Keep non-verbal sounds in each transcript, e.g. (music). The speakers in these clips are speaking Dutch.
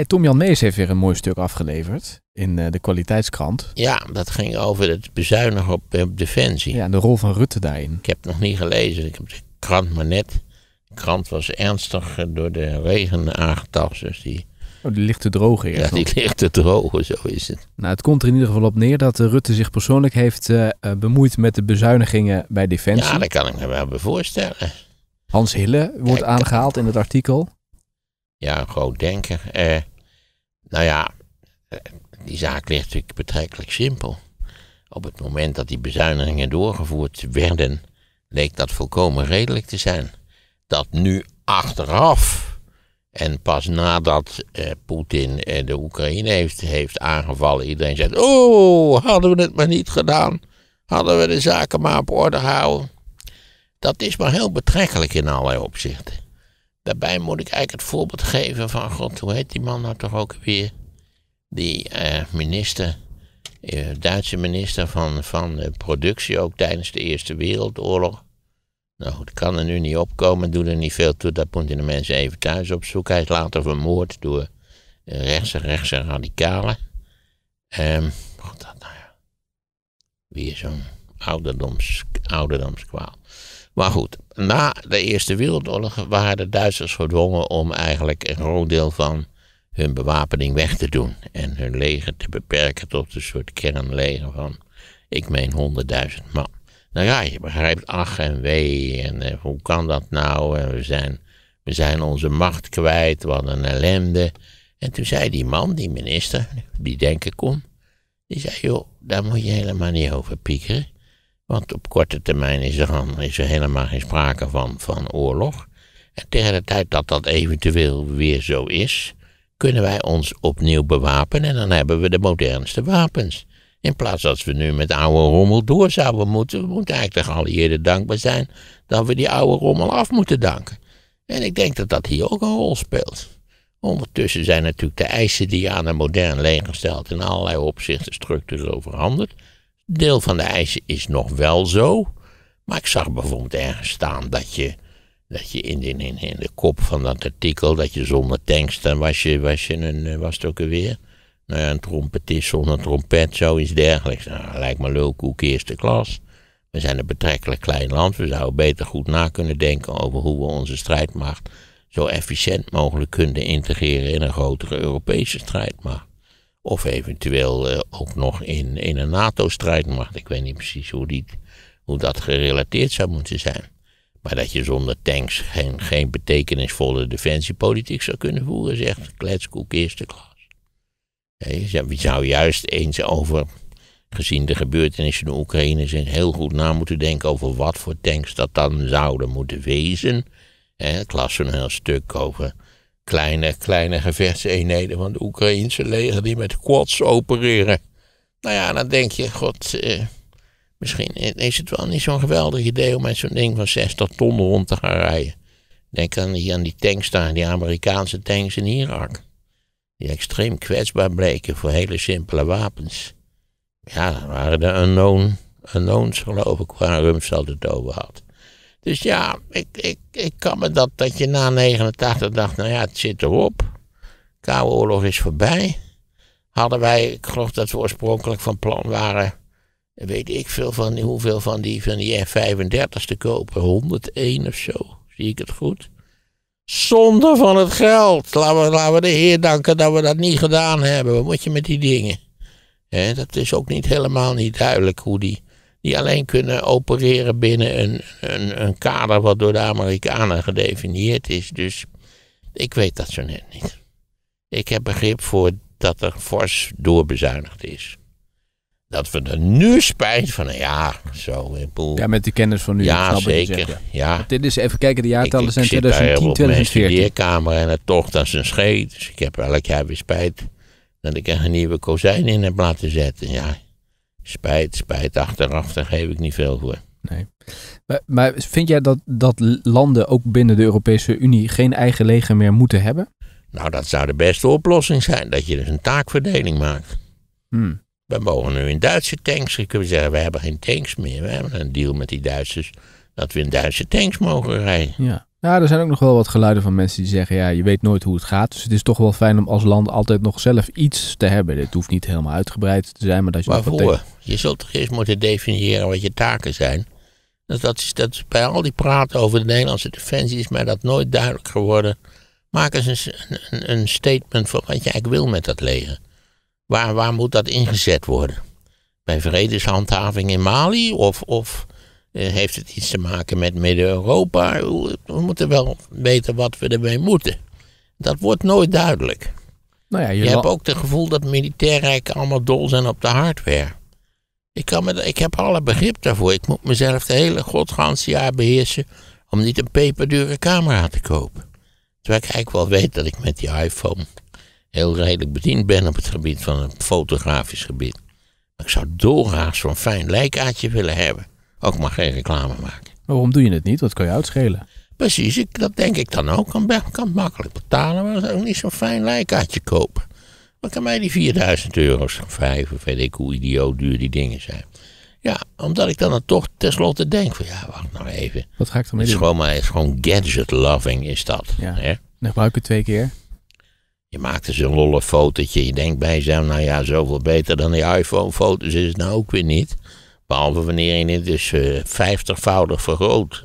Hey, Tom-Jan Mees heeft weer een mooi stuk afgeleverd in eh, de kwaliteitskrant. Ja, dat ging over het bezuinigen op, defensie. Ja, en de rol van Rutte daarin. Ik heb het nog niet gelezen, ik heb de krant maar net. De krant was ernstig door de regen aangetast, dus die... Oh, die ligt te drogen. Ja, die ligt te drogen, zo is het. Nou, het komt er in ieder geval op neer dat eh, Rutte zich persoonlijk heeft eh, bemoeid met de bezuinigingen bij Defensie. Ja, dat kan ik me wel voorstellen. Hans Hille wordt aangehaald in het artikel. Ja, een groot denker. Uh, nou ja, eh, die zaak ligt natuurlijk betrekkelijk simpel. Op het moment dat die bezuinigingen doorgevoerd werden, leek dat volkomen redelijk te zijn. Dat nu achteraf en pas nadat eh, Poetin eh, de Oekraïne heeft, heeft aangevallen, iedereen zegt: Oh, hadden we het maar niet gedaan. Hadden we de zaken maar op orde gehouden. Dat is maar heel betrekkelijk in allerlei opzichten. Daarbij moet ik eigenlijk het voorbeeld geven van, god, hoe heet die man nou toch ook weer? Die eh, minister, eh, Duitse minister van, van productie ook tijdens de Eerste Wereldoorlog. Nou goed, kan er nu niet opkomen, doet er niet veel toe, dat moeten de mensen even thuis opzoeken. Hij is later vermoord door rechtse, rechtse radicalen. Um, god, dat nou ja. Weer zo'n ouderdoms, ouderdomskwaal. Maar goed, na de Eerste Wereldoorlog waren de Duitsers gedwongen om eigenlijk een groot deel van hun bewapening weg te doen. En hun leger te beperken tot een soort kernleger van, ik meen, 100.000 man. Nou ja, je begrijpt ach en wee en eh, hoe kan dat nou? En we zijn, we zijn onze macht kwijt, wat een ellende. En toen zei die man, die minister, die denken kon, die zei, joh, daar moet je helemaal niet over piekeren. Want op korte termijn is er, dan, is er helemaal geen sprake van, van oorlog. En tegen de tijd dat dat eventueel weer zo is, kunnen wij ons opnieuw bewapenen en dan hebben we de modernste wapens. In plaats dat we nu met oude rommel door zouden moeten, we moeten eigenlijk de geallieerden dankbaar zijn dat we die oude rommel af moeten danken. En ik denk dat dat hier ook een rol speelt. Ondertussen zijn natuurlijk de eisen die aan een modern leger stelt in allerlei opzichten structureel veranderd deel van de eisen is nog wel zo. Maar ik zag bijvoorbeeld ergens staan dat je, dat je in, de, in, in de kop van dat artikel, dat je zonder tanks, dan was je, was je een, eh, was het ook alweer? Nou ja, een trompetist zonder trompet, zoiets dergelijks. Nou, lijkt me lulkoek eerste klas. We zijn een betrekkelijk klein land. We zouden beter goed na kunnen denken over hoe we onze strijdmacht zo efficiënt mogelijk kunnen integreren in een grotere Europese strijdmacht. Of eventueel eh, ook nog in, in een NATO-strijdmacht. Ik weet niet precies hoe, die, hoe dat gerelateerd zou moeten zijn. Maar dat je zonder tanks geen, geen betekenisvolle defensiepolitiek zou kunnen voeren, zegt Kletskoek eerste klas. Je zou juist eens over, gezien de gebeurtenissen in de Oekraïne, zijn heel goed na moeten denken over wat voor tanks dat dan zouden moeten wezen. Klas een heel stuk over kleine, kleine gevechtseenheden van de Oekraïense leger die met quads opereren. Nou ja, dan denk je, god, eh, misschien is het wel niet zo'n geweldig idee om met zo'n ding van 60 ton rond te gaan rijden. Denk aan die, aan die tanks daar, die Amerikaanse tanks in Irak. Die extreem kwetsbaar bleken voor hele simpele wapens. Ja, dan waren de unknown, unknowns geloof ik waar Rumsfeld het over had. Dus ja, ik, ik, ik kan me dat, dat je na 89 dacht, nou ja, het zit erop. Koude oorlog is voorbij. Hadden wij, ik geloof dat we oorspronkelijk van plan waren, weet ik veel van hoeveel van die, van die F-35's te kopen. 101 of zo, zie ik het goed. Zonde van het geld. Laten we, laten we de Heer danken dat we dat niet gedaan hebben. Wat moet je met die dingen? He, dat is ook niet helemaal niet duidelijk hoe die die alleen kunnen opereren binnen een, een, een kader wat door de Amerikanen gedefinieerd is. Dus ik weet dat zo net niet. Ik heb begrip voor dat er fors doorbezuinigd is. Dat we er nu spijt van, ja, zo. Boel. Ja, met de kennis van nu. Ja, zeker. ja. Dit is even kijken, de jaartallen zijn 2010, 2014. Ik zit leerkamer en het tocht als een scheet. Dus ik heb elk jaar weer spijt dat ik er een nieuwe kozijn in heb laten zetten. Ja, Spijt, spijt, achteraf, daar geef ik niet veel voor. Nee. Maar, maar vind jij dat, dat landen ook binnen de Europese Unie geen eigen leger meer moeten hebben? Nou, dat zou de beste oplossing zijn, dat je dus een taakverdeling maakt. Hmm. We mogen nu in Duitse tanks, kunnen we zeggen, we hebben geen tanks meer. We hebben een deal met die Duitsers dat we in Duitse tanks mogen rijden. Ja. Nou, er zijn ook nog wel wat geluiden van mensen die zeggen: ja, je weet nooit hoe het gaat. Dus het is toch wel fijn om als land altijd nog zelf iets te hebben. Dit hoeft niet helemaal uitgebreid te zijn, maar dat je. Waarvoor? Je zult toch eerst moeten definiëren wat je taken zijn. Dus dat is, dat bij al die praten over de Nederlandse defensie is mij dat nooit duidelijk geworden. Maak eens een, een, een statement van wat je eigenlijk wil met dat leger. Waar, waar moet dat ingezet worden? Bij vredeshandhaving in Mali of, of eh, heeft het iets te maken met Midden-Europa? We moeten wel weten wat we ermee moeten. Dat wordt nooit duidelijk. Nou ja, je, hebt ook het gevoel dat militair allemaal dol zijn op de hardware. Ik, kan me, ik heb alle begrip daarvoor. Ik moet mezelf de hele godganse jaar beheersen om niet een peperdure camera te kopen. Terwijl ik eigenlijk wel weet dat ik met die iPhone heel redelijk bediend ben op het gebied van een fotografisch gebied. Maar ik zou dolgraag zo'n fijn lijkaartje willen hebben ook maar geen reclame maken. Maar waarom doe je het niet? Wat kan je uitschelen. Precies, ik, dat denk ik dan ook. kan, kan makkelijk betalen, maar is ook niet zo'n fijn lijkaartje kopen. Maar kan mij die 4000 euro's, Vijf, weet ik hoe idioot duur die dingen zijn. Ja, omdat ik dan, dan toch tenslotte denk van ja, wacht nou even. Wat ga ik mee doen? Gewoon, is gewoon gadget loving is dat. Ja. Hè? Dan gebruik het twee keer. Je maakt dus een lolle fotootje. Je denkt bij jezelf, nou ja, zoveel beter dan die iPhone foto's is het nou ook weer niet. Behalve wanneer je het dus eh, vijftigvoudig vergroot.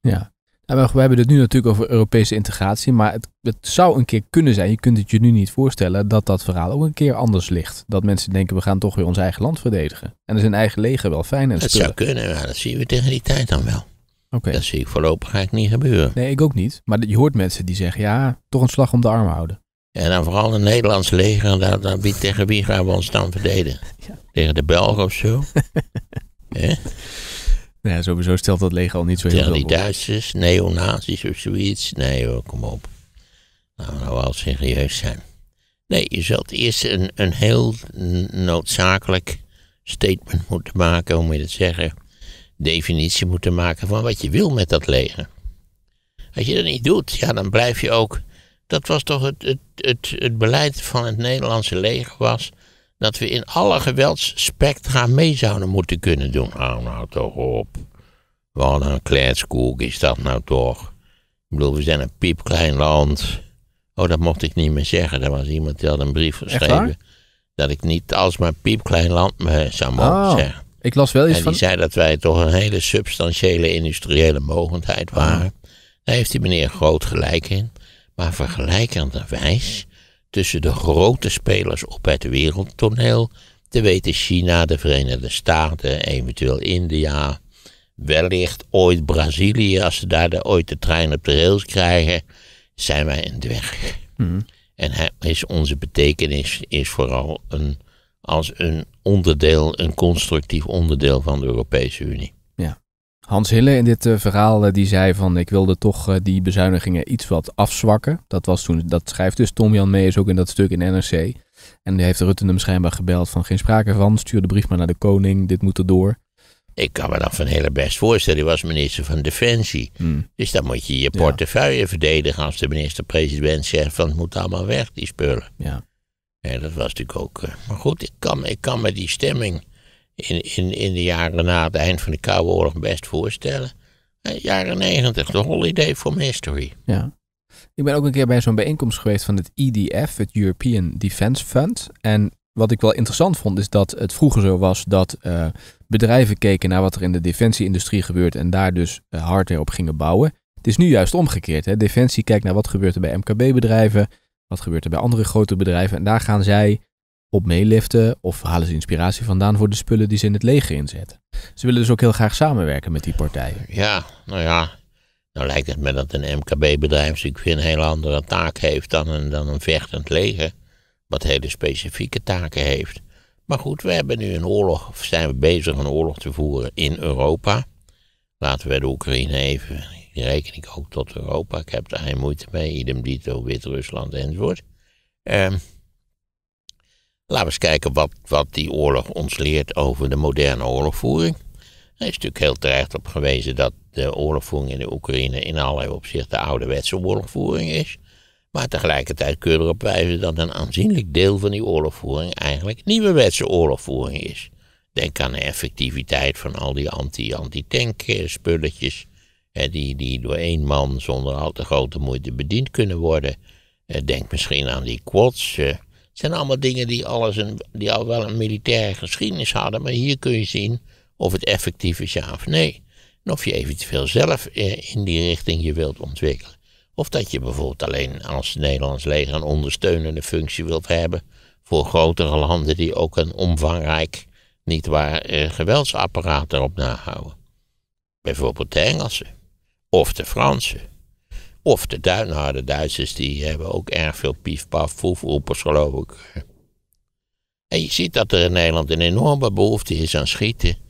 Ja. Nou, we hebben het nu natuurlijk over Europese integratie, maar het, het, zou een keer kunnen zijn, je kunt het je nu niet voorstellen, dat dat verhaal ook een keer anders ligt. Dat mensen denken, we gaan toch weer ons eigen land verdedigen. En is een eigen leger wel fijn en Dat spullen. zou kunnen, maar dat zien we tegen die tijd dan wel. Okay. Dat zie ik voorlopig eigenlijk niet gebeuren. Nee, ik ook niet. Maar je hoort mensen die zeggen, ja, toch een slag om de arm houden. En dan vooral een Nederlands leger, dat, dat, wie, tegen wie gaan we ons dan verdedigen? Tegen de Belgen of zo? eh? (laughs) sowieso stelt dat leger al niet zo heel veel die Duitsers, neonazis of zoiets. Nee kom op. nou, we nou wel serieus zijn. Nee, je zult eerst een, een heel noodzakelijk statement moeten maken, om je dat zeggen? Definitie moeten maken van wat je wil met dat leger. Als je dat niet doet, ja, dan blijf je ook dat was toch het, het, het, het beleid van het Nederlandse leger was dat we in alle geweldsspectra mee zouden moeten kunnen doen. Nou, nou toch op. Wat een kletskoek is dat nou toch. Ik bedoel, we zijn een piepklein land. Oh, dat mocht ik niet meer zeggen. Er was iemand die had een brief geschreven. Dat ik niet mijn piepklein land zou mogen oh, zeggen. Ik las wel iets en die zei dat wij toch een hele substantiële industriële mogendheid waren. Daar heeft die meneer groot gelijk in maar vergelijkenderwijs tussen de grote spelers op het wereldtoneel, te weten China, de Verenigde Staten, eventueel India, wellicht ooit Brazilië, als ze daar de, ooit de trein op de rails krijgen, zijn wij een dwerg. Mhm. En hij, is onze betekenis is vooral een, als een onderdeel, een constructief onderdeel van de Europese Unie. Hans Hille in dit eh, verhaal eh, die zei van ik wilde toch eh, die bezuinigingen iets wat afzwakken. Dat, was toen, dat schrijft dus Tom Jan Mees ook in dat stuk in NRC. En die heeft Rutte hem schijnbaar gebeld van geen sprake van, stuur de brief maar naar de koning, dit moet er door. Ik kan me dat van hele best voorstellen. Hij was minister van Defensie. Hmm. Dus dan moet je je portefeuille verdedigen als de minister-president zegt van het moet allemaal weg, die spullen. Ja. en dat was natuurlijk ook... Maar goed, ik kan, ik kan met die stemming in, in, in de jaren na het eind van de Koude Oorlog best voorstellen. En eh, jaren negentig, de holiday from history. Ja. Ik ben ook een keer bij zo'n bijeenkomst geweest van het EDF, het European Defence Fund. En wat ik wel interessant vond, is dat het vroeger zo was dat eh, bedrijven keken naar wat er in de defensieindustrie gebeurt en daar dus eh, hardware op gingen bouwen. Het is nu juist omgekeerd. Hè? Defensie kijkt naar wat gebeurt er bij MKB-bedrijven, wat gebeurt er bij andere grote bedrijven. En daar gaan zij op meeliften of halen ze inspiratie vandaan voor de spullen die ze in het leger inzetten. Ze willen dus ook heel graag samenwerken met die partijen. Ja, nou ja. Nou lijkt het me dat een MKB-bedrijf natuurlijk een heel andere taak heeft dan een, dan een vechtend leger. Wat hele specifieke taken heeft. Maar goed, we hebben nu een oorlog, of zijn we bezig een oorlog te voeren in Europa. Laten we de Oekraïne even, die reken ik ook tot Europa. Ik heb daar geen moeite mee, idem dito, Wit-Rusland enzovoort. Ehm, Laten we eens kijken wat, wat die oorlog ons leert over de moderne oorlogvoering. Er is natuurlijk heel terecht op gewezen dat de oorlogvoering in de Oekraïne in allerlei opzichten ouderwetse oorlogvoering is. Maar tegelijkertijd kun je erop wijzen dat een aanzienlijk deel van die oorlogvoering eigenlijk nieuwe wetse oorlogvoering is. Denk aan de effectiviteit van al die anti-tank eh, spulletjes, die, die door één man zonder al te grote moeite bediend kunnen worden. Eh, denk misschien aan die quads. Eh, zijn allemaal dingen die, alles een, die al wel een militaire geschiedenis hadden. Maar hier kun je zien of het effectief is, ja of nee. En of je eventueel zelf eh, in die richting je wilt ontwikkelen. Of dat je bijvoorbeeld alleen als Nederlands leger een ondersteunende functie wilt hebben voor grotere landen die ook een omvangrijk, niet waar, eh, geweldsapparaat erop nahouden. Bijvoorbeeld de Engelsen of de Fransen of de Duitsers. de Duitsers die hebben ook erg veel piefpaf, foefroepers geloof ik. En je ziet dat er in Nederland een enorme behoefte is aan schieten.